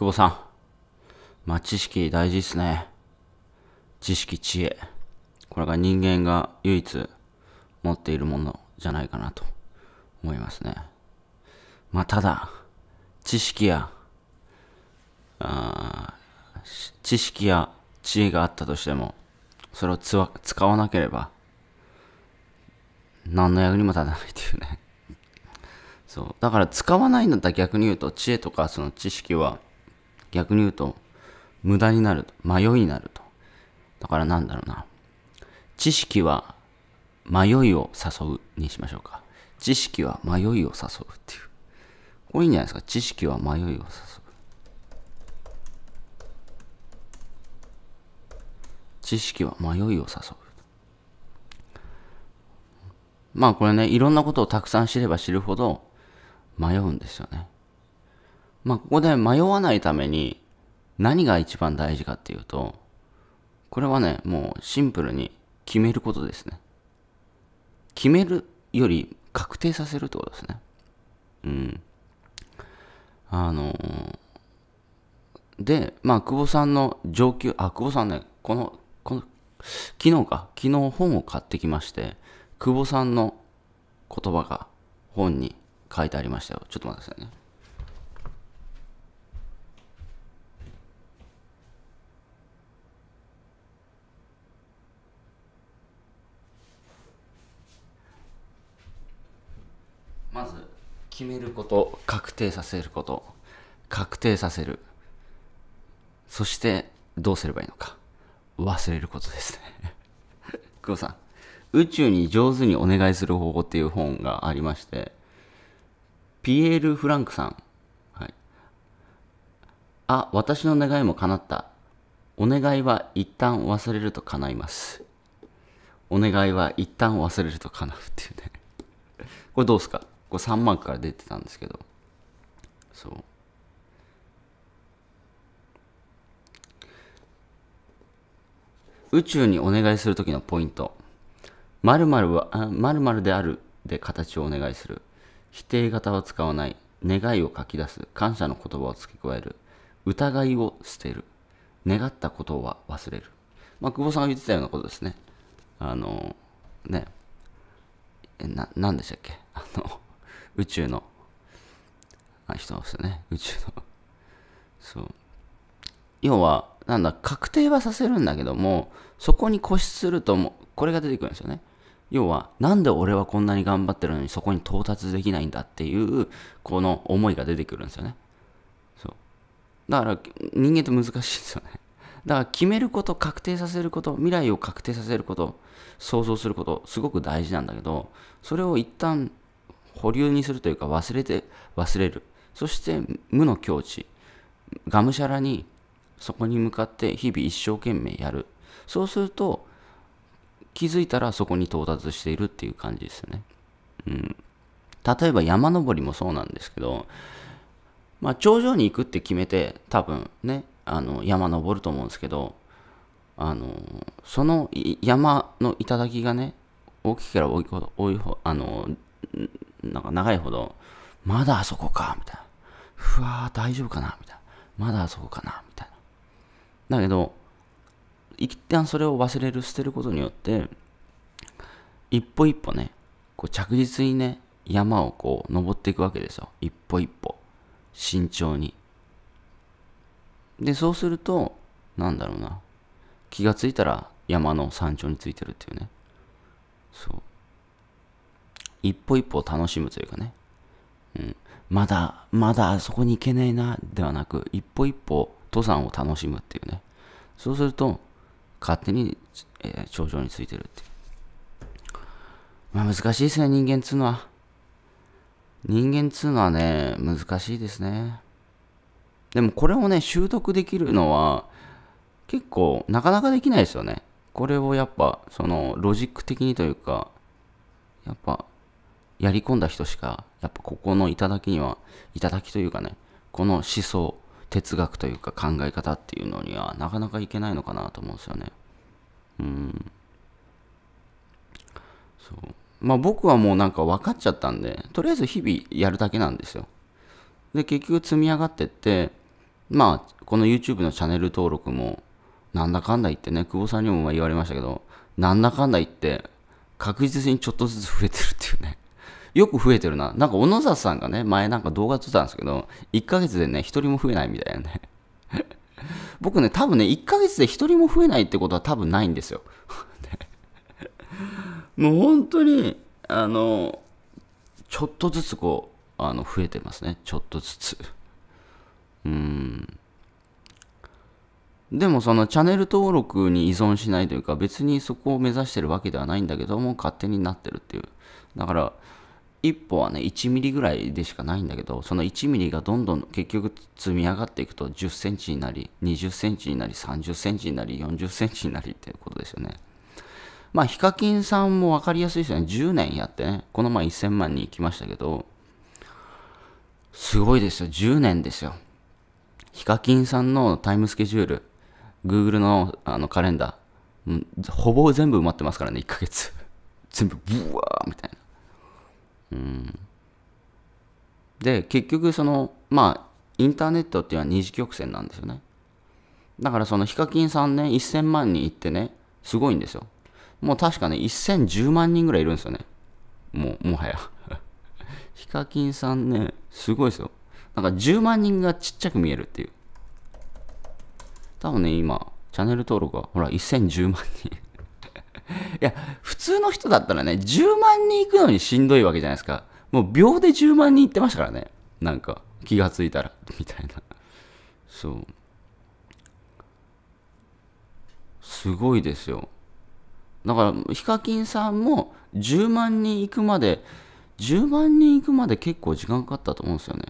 久保さん。まあ、知識大事っすね。知識、知恵。これが人間が唯一持っているものじゃないかなと思いますね。まあ、ただ、知識や、あ知識や知恵があったとしても、それを使わなければ、何の役にも立たないっていうね。そう。だから使わないんだったら逆に言うと、知恵とかその知識は、逆に言うと、無駄になると、迷いになると。だからなんだろうな。知識は迷いを誘うにしましょうか。知識は迷いを誘うっていう。これいいんじゃないですか。知識は迷いを誘う。知識は迷いを誘う。まあこれね、いろんなことをたくさん知れば知るほど迷うんですよね。まあ、ここで迷わないために何が一番大事かっていうと、これはね、もうシンプルに決めることですね。決めるより確定させるってことですね。うん。あのー、で、まあ、久保さんの上級、あ、久保さんね、この、この、昨日か、昨日本を買ってきまして、久保さんの言葉が本に書いてありましたよ。ちょっと待ってくださいね。決めること確定させること確定させるそしてどうすればいいのか忘れることですね久保 さん「宇宙に上手にお願いする方法」っていう本がありましてピエール・フランクさん、はい、あ私の願いも叶ったお願いは一旦忘れると叶いますお願いは一旦忘れると叶うっていうねこれどうですかこう3万から出てたんですけどそう宇宙にお願いする時のポイント○○はあ〇〇であるで形をお願いする否定型は使わない願いを書き出す感謝の言葉を付け加える疑いを捨てる願ったことは忘れるまあ久保さんが言ってたようなことですねあのねえな何でしたっけあの宇宙の、あ、人ですよね。宇宙の。そう。要は、なんだ、確定はさせるんだけども、そこに固執するとも、これが出てくるんですよね。要は、なんで俺はこんなに頑張ってるのにそこに到達できないんだっていう、この思いが出てくるんですよね。そう。だから、人間って難しいですよね。だから決めること、確定させること、未来を確定させること、想像すること、すごく大事なんだけど、それを一旦保留にするというか忘れて忘れるそして無の境地がむしゃらにそこに向かって日々一生懸命やるそうすると気づいたらそこに到達しているっていう感じですね、うん、例えば山登りもそうなんですけどまあ頂上に行くって決めて多分ねあの山登ると思うんですけどあのその山の頂がね大きければ大多いほどあのなんか長いほど、まだあそこか、みたいな。ふわー、大丈夫かな、みたいな。まだあそこかな、みたいな。だけど、一旦それを忘れる、捨てることによって、一歩一歩ね、こう着実にね、山をこう登っていくわけですよ。一歩一歩。慎重に。で、そうすると、なんだろうな。気がついたら山の山頂についてるっていうね。そう。一歩一歩を楽しむというかね、うん、まだ、まだそこに行けないな、ではなく、一歩一歩登山を楽しむっていうね。そうすると、勝手に、えー、頂上についてるっていう。まあ難しいですね、人間っつうのは。人間っつうのはね、難しいですね。でもこれをね、習得できるのは、結構なかなかできないですよね。これをやっぱ、その、ロジック的にというか、やっぱ、やり込んだ人しか、やっぱここの頂には、頂というかね、この思想、哲学というか考え方っていうのにはなかなかいけないのかなと思うんですよね。うん。そう。まあ僕はもうなんか分かっちゃったんで、とりあえず日々やるだけなんですよ。で、結局積み上がってって、まあ、この YouTube のチャンネル登録も、なんだかんだ言ってね、久保さんにも言われましたけど、なんだかんだ言って、確実にちょっとずつ増えてるっていうね。よく増えてるな。なんか、小野沢さんがね、前なんか動画撮ってたんですけど、1ヶ月でね、1人も増えないみたいなね。僕ね、多分ね、1ヶ月で1人も増えないってことは多分ないんですよ。もう本当に、あの、ちょっとずつこう、あの、増えてますね。ちょっとずつ。うん。でもそのチャンネル登録に依存しないというか別にそこを目指してるわけではないんだけども勝手になってるっていう。だから1歩はね1ミリぐらいでしかないんだけどその1ミリがどんどん結局積み上がっていくと10センチになり20センチになり30センチになり40センチになりっていうことですよねまあヒカキンさんも分かりやすいですよね10年やってねこの前1000万人行きましたけどすごいですよ10年ですよヒカキンさんのタイムスケジュール Google のあのカレンダー、うん、ほぼ全部埋まってますからね1ヶ月全部ブワーみたいなで結局そのまあインターネットっていうのは二次曲線なんですよねだからそのヒカキンさんね1000万人いってねすごいんですよもう確かね1010万人ぐらいいるんですよねもうもはや ヒカキンさんねすごいですよなんか10万人がちっちゃく見えるっていう多分ね今チャンネル登録はほら1010万人 いや普通の人だったらね10万人いくのにしんどいわけじゃないですかもう秒で10万人いってましたからね。なんか、気がついたら、みたいな。そう。すごいですよ。だから、ヒカキンさんも10万人行くまで、10万人行くまで結構時間かかったと思うんですよね。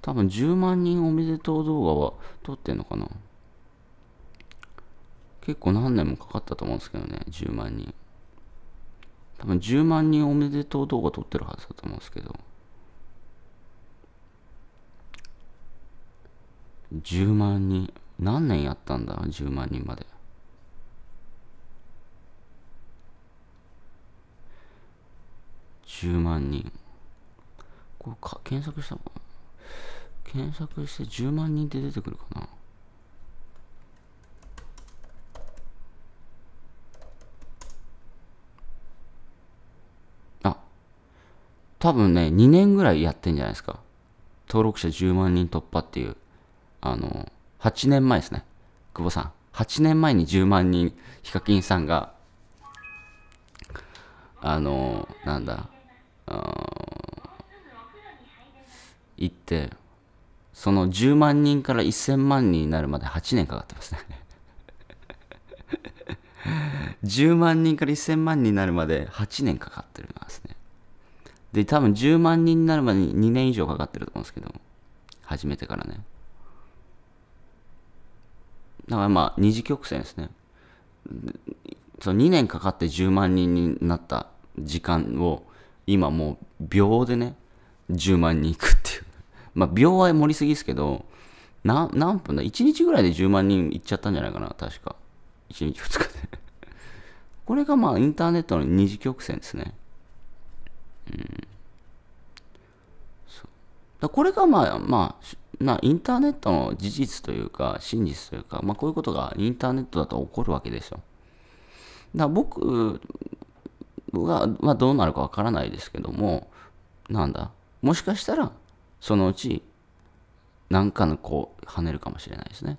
多分10万人おめでとう動画は撮ってんのかな。結構何年もかかったと思うんですけどね、10万人。多分10万人おめでとう動画撮ってるはずだと思うんですけど、10万人、何年やったんだ ?10 万人まで。10万人。これか、検索したか検索して10万人って出てくるかな多分ね、2年ぐらいやってんじゃないですか。登録者10万人突破っていう、あの、8年前ですね。久保さん。8年前に10万人、ヒカキンさんが、あの、なんだ、行って、その10万人から1000万人になるまで8年かかってますね10 万人から1000万人になるまで8年かかってですね。で、多分10万人になるまでに2年以上かかってると思うんですけど、始めてからね。だからまあ、二次曲線ですね。その2年かかって10万人になった時間を、今もう秒でね、10万人いくっていう。まあ、秒は盛りすぎですけど、な何分だ ?1 日ぐらいで10万人いっちゃったんじゃないかな、確か。1日2日でこれがまあ、インターネットの二次曲線ですね。うん。だこれがまあまあなインターネットの事実というか真実というか、まあ、こういうことがインターネットだと起こるわけですよ。だ僕は、まあ、どうなるかわからないですけどもなんだもしかしたらそのうち何かのこう跳ねるかもしれないですね。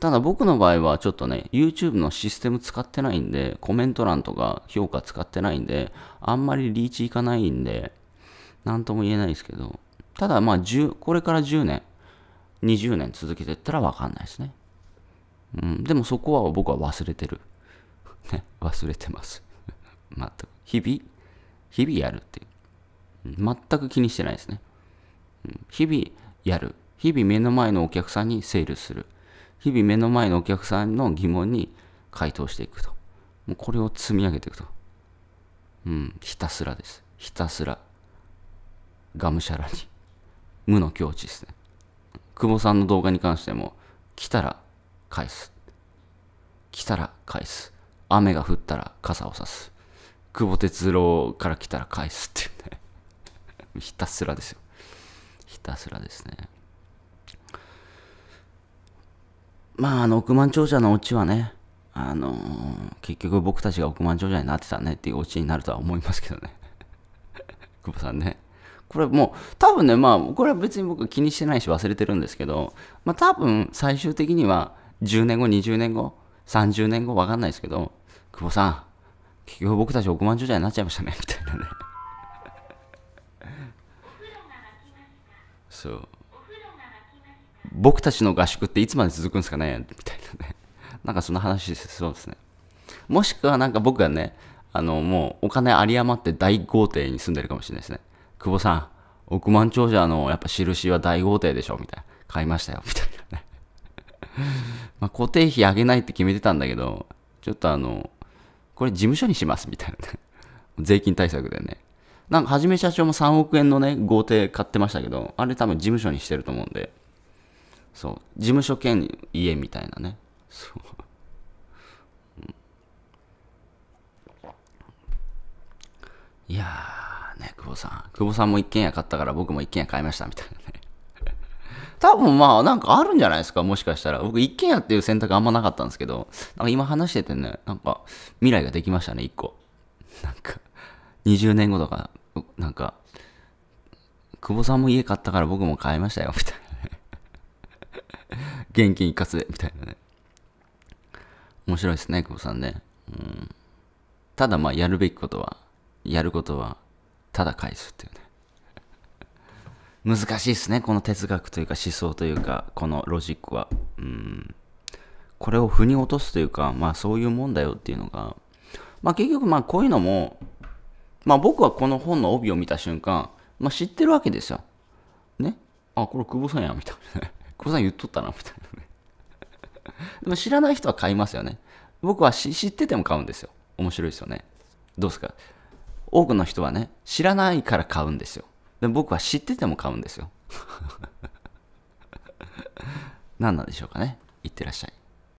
ただ僕の場合はちょっとね、YouTube のシステム使ってないんで、コメント欄とか評価使ってないんで、あんまりリーチいかないんで、なんとも言えないですけど、ただまあ10、これから10年、20年続けてったらわかんないですね。うん、でもそこは僕は忘れてる。ね、忘れてます。全く。日々、日々やるっていう。全く気にしてないですね。うん、日々やる。日々目の前のお客さんにセールする。日々目の前のお客さんの疑問に回答していくと。もうこれを積み上げていくと。うん、ひたすらです。ひたすら。がむしゃらに。無の境地ですね。久保さんの動画に関しても、来たら返す。来たら返す。雨が降ったら傘を差す。久保哲郎から来たら返すっていうね。ひたすらですよ。ひたすらですね。まあ、あの、億万長者のオチはね、あのー、結局僕たちが億万長者になってたねっていうオチになるとは思いますけどね。久保さんね、これもう多分ねまあこれは別に僕気にしてないし忘れてるんですけどまあ多分最終的には10年後20年後30年後わかんないですけど久保さん結局僕たち億万長者になっちゃいましたねみたいなねそう僕たちの合宿っていつまで続くんですかねみたいなねなんかその話そうですねもしくはなんか僕がねあのもうお金有り余って大豪邸に住んでるかもしれないですね久保さん、億万長者のやっぱ印は大豪邸でしょみたいな。買いましたよ。みたいなね まあ固定費上げないって決めてたんだけど、ちょっとあの、これ事務所にします。みたいな、ね。税金対策でね。なんか、はじめ社長も3億円のね、豪邸買ってましたけど、あれ多分事務所にしてると思うんで、そう、事務所兼家みたいなね。そう。いやね、久保さん。久保さんも一軒家買ったから僕も一軒家買いましたみたいなね。多分まあなんかあるんじゃないですかもしかしたら。僕一軒家っていう選択あんまなかったんですけど、なんか今話しててね、なんか未来ができましたね、一個。なんか、20年後とか、なんか、久保さんも家買ったから僕も買いましたよ、みたいなね。現金一括で、みたいなね。面白いですね、久保さんね。うん、ただまあやるべきことは、やることはただ返すっていうね。難しいですね、この哲学というか思想というか、このロジックは。うん。これを腑に落とすというか、まあそういうもんだよっていうのが、まあ結局まあこういうのも、まあ僕はこの本の帯を見た瞬間、まあ知ってるわけですよ。ね。あ、これ久保さんや、みたいな 久保さん言っとったな、みたいなね。でも知らない人は買いますよね。僕は知ってても買うんですよ。面白いですよね。どうですか多くの人はね、知らないから買うんですよ。で僕は知ってても買うんですよ。何なんでしょうかね。いってらっしゃい。